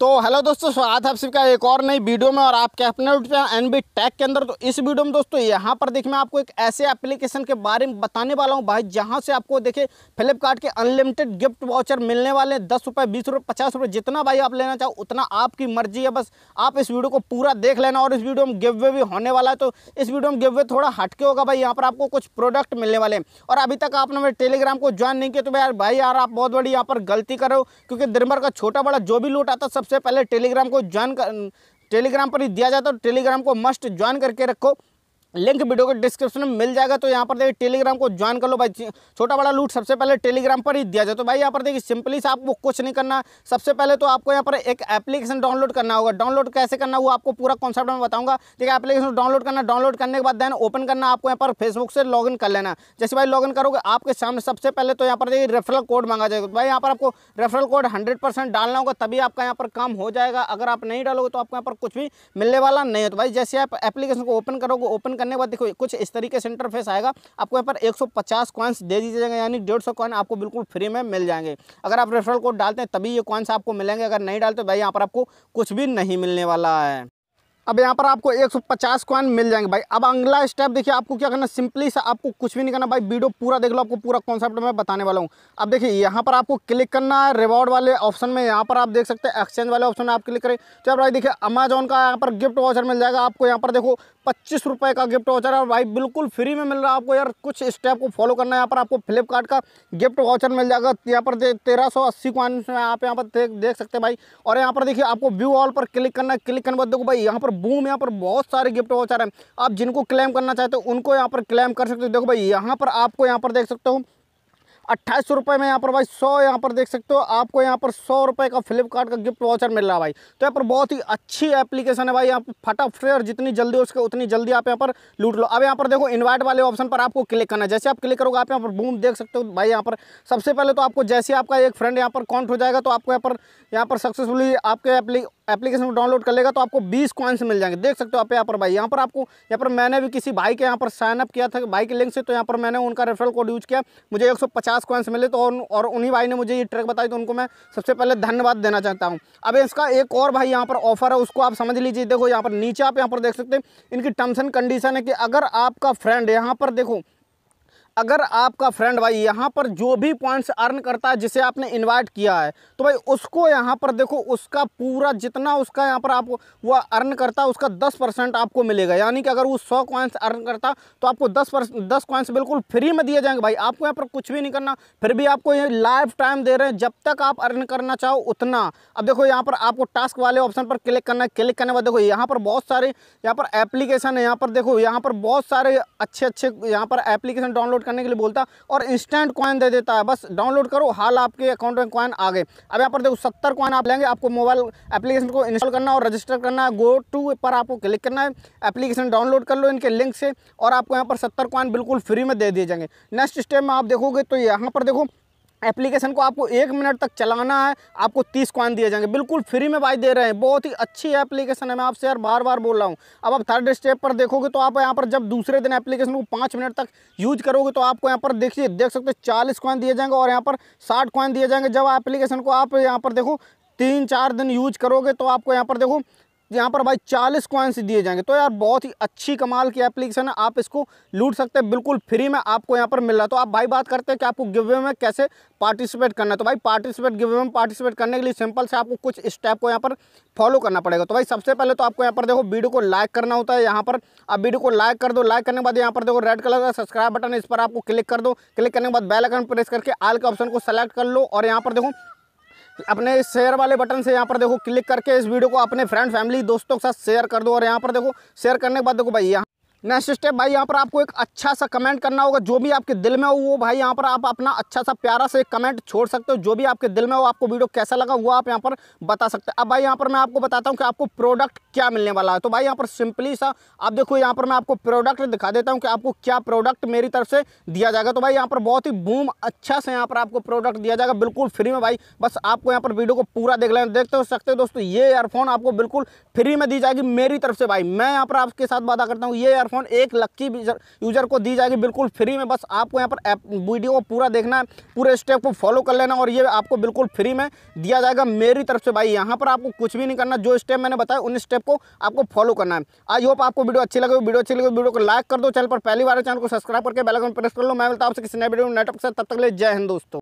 तो हेलो दोस्तों स्वागत है आप सबका एक और नई वीडियो में और आपके अपने एन बी टैक के अंदर तो इस वीडियो में दोस्तों यहाँ पर देखिए मैं आपको एक ऐसे एप्लीकेशन के बारे में बताने वाला हूँ भाई जहाँ से आपको देखिए फ्लिपकार्ट के अनलिमिटेड गिफ्ट वाउचर मिलने वाले हैं दस रुपये बीस रुपये पचास रुपये जितना भाई आप लेना चाहो उतना आपकी मर्जी है बस आप इस वीडियो को पूरा देख लेना और इस वीडियो में गिव वे भी होने वाला है तो इस वीडियो में गिव वे थोड़ा हटके होगा भाई यहाँ पर आपको कुछ प्रोडक्ट मिलने वाले हैं और अभी तक आपने मेरे टेलीग्राम को ज्वाइन नहीं किया तो भाई यार भाई यार आप बहुत बड़ी यहाँ पर गलती करो क्योंकि दिन का छोटा बड़ा जो भी लूट आता सब सबसे पहले टेलीग्राम को ज्वाइन कर टेलीग्राम पर ही दिया जाता है टेलीग्राम को मस्ट ज्वाइन करके रखो लिंक वीडियो के डिस्क्रिप्शन में मिल जाएगा तो यहाँ पर देखिए टेलीग्राम को ज्वाइन कर लो भाई छोटा बड़ा लूट सबसे पहले टेलीग्राम पर ही दिया जाए तो भाई यहाँ पर देखिए सिंपली से आपको कुछ नहीं करना सबसे पहले तो आपको यहाँ पर एक एप्लीकेशन डाउनलोड करना होगा डाउनलोड कैसे करना वो आपको पूरा कॉन्सेप्ट में बताऊंगा देखिए एप्लीकेशन डाउनलोड करना डाउनलोड करने के बाद देन ओपन करना आपको यहाँ पर फेसबुक से लॉग कर लेना जैसे भाई लॉग करोगे आपके सामने सबसे पहले तो यहाँ पर देखिए रेफरल कोड मांगा जाएगा भाई यहाँ पर आपको रेफरल कोड हंड्रेड डालना होगा तभी आपका यहाँ पर काम हो जाएगा अगर आप नहीं डालोगे तो आपको यहाँ पर कुछ भी मिलने वाला नहीं है तो भाई जैसे आप एप्लीकेशन को ओपन करोगे ओपन करने के बाद देखो कुछ इस तरीके से इंटरफेस आएगा आपको यहाँ पर 150 कॉइन्स दे दिए जाएंगे यानी 150 कॉइन आपको बिल्कुल फ्री में मिल जाएंगे अगर आप रेफरल कोड डालते हैं तभी ये कॉइन्स आपको मिलेंगे अगर नहीं डालते तो भाई यहाँ पर आपको कुछ भी नहीं मिलने वाला है अब यहाँ पर आपको 150 कॉइन मिल जाएंगे भाई अब अगला स्टेप देखिए आपको क्या करना सिंपली से आपको कुछ भी नहीं करना भाई वीडियो पूरा देख लो आपको पूरा कॉन्सेप्ट मैं बताने वाला हूँ अब देखिए यहाँ पर आपको क्लिक करना है रिवॉर्ड वाले ऑप्शन में यहाँ पर आप देख सकते हैं एक्सचेंज वाले ऑप्शन में आप क्लिक करें तो भाई देखिए अमेजोन का यहाँ पर गिफ्ट वाचर मिल जाएगा आपको यहाँ पर देखो पच्चीस रुपये का गिफ्ट वाचर और भाई बिल्कुल फ्री में मिल रहा है आपको यार कुछ स्टेप को फॉलो करना है यहाँ पर आपको फ्लिपकार्ट का गिफ्ट वाचर मिल जाएगा यहाँ पर तेरह सौ अस्सी में आप यहाँ पर देख सकते हैं भाई और यहाँ पर देखिए आपको व्यू ऑल पर क्लिक करना क्लिक करने बाद देखो भाई यहाँ पर बूम यहाँ पर बहुत सारे गिफ्ट वाउचर हैं आप जिनको क्लेम करना चाहते हो उनको यहाँ पर क्लेम कर सकते हो देखो भाई यहाँ पर आपको यहाँ पर देख सकते हो अट्ठाईस सौ रुपये में यहाँ पर भाई सौ यहाँ पर देख सकते हो आपको यहाँ पर सौ रुपये का फ्लिपकार्ट का गिफ्ट वाचर मिल रहा है भाई तो यहाँ पर बहुत ही अच्छी एप्लीकेशन है भाई यहाँ पर फटाफट और जितनी जल्दी हो सके उतनी जल्दी आप यहाँ पर लूट लो अब यहाँ पर देखो इनवाइट वाले ऑप्शन पर आपको क्लिक करना है जैसे आप क्लिक करोगे आप यहाँ पर बूम देख सकते हो भाई यहाँ पर सबसे पहले तो आपको जैसे आपका एक फ्रेंड यहाँ पर काउंट हो जाएगा तो आपको यहाँ पर यहाँ पर सक्सेसफुली आपके एप्ली एप्लीकेशन को डाउनलोड कर लेगा तो आपको 20 कॉइन्स मिल जाएंगे देख सकते हो आप यहाँ पर भाई यहाँ पर आपको यहाँ पर मैंने भी किसी भाई के यहाँ पर साइनअप किया था भाई के लिंक से तो यहाँ पर मैंने उनका रेफरल कोड यूज़ किया मुझे 150 कॉइन्स मिले तो और उन्हीं भाई ने मुझे ये ट्रैक बताई तो उनको मैं सबसे पहले धन्यवाद देना चाहता हूँ अब इसका एक और भाई यहाँ पर ऑफर है उसको आप समझ लीजिए देखो यहाँ पर नीचे आप यहाँ पर देख सकते हैं इनकी टर्म्स एंड कंडीशन है कि अगर आपका फ्रेंड यहाँ पर देखो अगर आपका फ्रेंड भाई यहाँ पर जो भी पॉइंट्स अर्न करता है जिसे आपने इनवाइट किया है तो भाई उसको यहाँ पर देखो उसका पूरा जितना उसका यहाँ पर आपको वह अर्न करता है उसका दस परसेंट आपको मिलेगा यानी कि अगर वो सौ कॉइन्स अर्न करता तो आपको दस परसेंट दस क्वाइंस बिल्कुल फ्री में दिए जाएंगे भाई आपको यहाँ पर कुछ भी नहीं करना फिर भी आपको ये लाइफ टाइम दे रहे हैं जब तक आप अर्न करना चाहो उतना अब देखो यहाँ पर आपको टास्क वाले ऑप्शन पर क्लिक करना है क्लिक करने के बाद देखो यहाँ पर बहुत सारे यहाँ पर एप्लीकेशन है यहाँ पर देखो यहाँ पर बहुत सारे अच्छे अच्छे यहाँ पर एप्लीकेशन डाउनलोड डाउनलोड करने के लिए बोलता और इंस्टेंट कॉइन दे देता है बस डाउनलोड करो हाल आपके अकाउंट में कॉइन आ गए अब यहाँ पर देखो सत्तर कॉइन आप लेंगे आपको मोबाइल एप्लीकेशन को इंस्टॉल करना और रजिस्टर करना है गो टू पर आपको क्लिक करना है एप्लीकेशन डाउनलोड कर लो इनके लिंक से और आपको यहाँ पर सत्तर कॉइन बिल्कुल फ्री में दे दिए जाएंगे नेक्स्ट स्टेप में आप देखोगे तो यहाँ पर देखो एप्लीकेशन को आपको एक मिनट तक चलाना है आपको तीस क्वान दिए जाएंगे बिल्कुल फ्री में भाई दे रहे हैं बहुत ही अच्छी एप्लीकेशन है मैं आपसे यार बार बार बोल रहा हूँ अब आप थर्ड स्टेप पर देखोगे तो आप यहाँ पर जब दूसरे दिन एप्लीकेशन को पाँच मिनट तक यूज करोगे तो आपको यहाँ पर देखिए देख सकते हो चालीस क्वान दिए जाएंगे और यहाँ पर साठ क्वान दिए जाएंगे जब एप्लीकेशन को आप यहाँ पर देखो तीन चार दिन यूज करोगे तो आपको यहाँ पर देखो यहाँ पर भाई चालीस कॉइन्स दिए जाएंगे तो यार बहुत ही अच्छी कमाल की एप्लीकेशन है आप इसको लूट सकते हैं बिल्कुल फ्री में आपको यहाँ पर मिल रहा है तो आप भाई बात करते हैं कि आपको गिवे में कैसे पार्टिसिपेट करना है तो भाई पार्टिसिपेट गिवे में पार्टिसिपेट करने के लिए सिंपल से आपको कुछ स्टेप को यहाँ पर फॉलो करना पड़ेगा तो भाई सबसे पहले तो आपको यहाँ पर देखो वीडियो को लाइक करना होता है यहाँ पर आप वीडियो को लाइक कर दो लाइक करने के बाद यहाँ पर देखो रेड कलर का सब्सक्राइब बटन इस पर आपको क्लिक कर दो क्लिक करने के बाद बेल आइकन प्रेस करके आल के ऑप्शन को सेलेक्ट कर लो और यहाँ पर देखो अपने शेयर वाले बटन से यहाँ पर देखो क्लिक करके इस वीडियो को अपने फ्रेंड फैमिली दोस्तों के साथ शेयर कर दो और यहाँ पर देखो शेयर करने के बाद देखो भाई यहाँ नेक्स्ट स्टेप भाई यहाँ पर आपको एक अच्छा सा कमेंट करना होगा जो भी आपके दिल में हो वो भाई यहाँ पर आप अपना अच्छा सा प्यारा से कमेंट छोड़ सकते हो जो भी आपके दिल में हो आपको वीडियो कैसा लगा वो आप यहाँ पर बता सकते हैं अब भाई यहाँ पर मैं आपको बताता हूँ कि आपको प्रोडक्ट क्या मिलने वाला है तो भाई यहाँ पर सिंपली सा आप देखो यहाँ पर मैं आपको प्रोडक्ट दिखा देता हूँ कि आपको क्या प्रोडक्ट मेरी तरफ से दिया जाएगा तो भाई यहाँ पर बहुत ही बूम अच्छा से यहाँ पर आपको प्रोडक्ट दिया जाएगा बिल्कुल फ्री में भाई बस आपको यहाँ पर वीडियो को पूरा देख लेना देखते हो सकते हो दोस्तों ये एयरफोन आपको बिल्कुल फ्री में दी जाएगी मेरी तरफ से भाई मैं यहाँ पर आपके साथ बात करता हूँ ये एयरफोन फ़ोन एक लक्की यूज़र को दी जाएगी बिल्कुल फ्री में बस आपको यहाँ पर वीडियो को पूरा देखना है पूरे स्टेप को फॉलो कर लेना और ये आपको बिल्कुल फ्री में दिया जाएगा मेरी तरफ से भाई यहाँ पर आपको कुछ भी नहीं करना जो स्टेप मैंने बताया उन स्टेप को आपको फॉलो करना है आई होप आपको वीडियो अच्छी लगे वीडियो अच्छी लगे वीडियो को लाइक कर दो चैनल पर पहली बार चैनल को सब्सक्राइब करके बेलाइकन प्रेस कर लो मैं मिलता आपसे किसी नए वीडियो नेटवर्क से तब तक ले जय हिंद दोस्तों